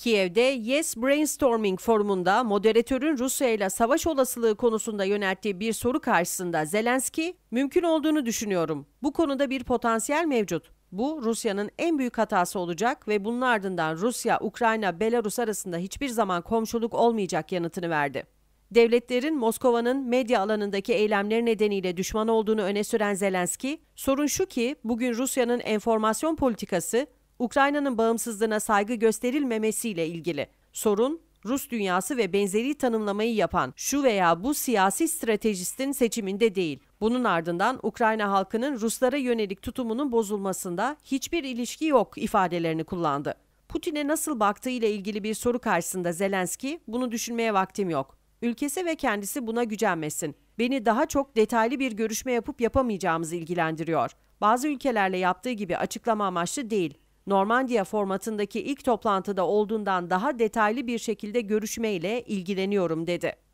Kiev'de Yes Brainstorming forumunda moderatörün Rusya ile savaş olasılığı konusunda yönelttiği bir soru karşısında Zelenski, mümkün olduğunu düşünüyorum. Bu konuda bir potansiyel mevcut. Bu Rusya'nın en büyük hatası olacak ve bunun ardından Rusya, Ukrayna, Belarus arasında hiçbir zaman komşuluk olmayacak yanıtını verdi. Devletlerin Moskova'nın medya alanındaki eylemleri nedeniyle düşman olduğunu öne süren Zelenski, sorun şu ki bugün Rusya'nın enformasyon politikası Ukrayna'nın bağımsızlığına saygı gösterilmemesiyle ilgili. Sorun Rus dünyası ve benzeri tanımlamayı yapan şu veya bu siyasi stratejistin seçiminde değil. Bunun ardından Ukrayna halkının Ruslara yönelik tutumunun bozulmasında hiçbir ilişki yok ifadelerini kullandı. Putin'e nasıl baktığı ile ilgili bir soru karşısında Zelenski, "Bunu düşünmeye vaktim yok. Ülkesi ve kendisi buna gücenmesin. Beni daha çok detaylı bir görüşme yapıp yapamayacağımızı ilgilendiriyor. Bazı ülkelerle yaptığı gibi açıklama amaçlı değil. Normandiya formatındaki ilk toplantıda olduğundan daha detaylı bir şekilde görüşmeyle ilgileniyorum dedi.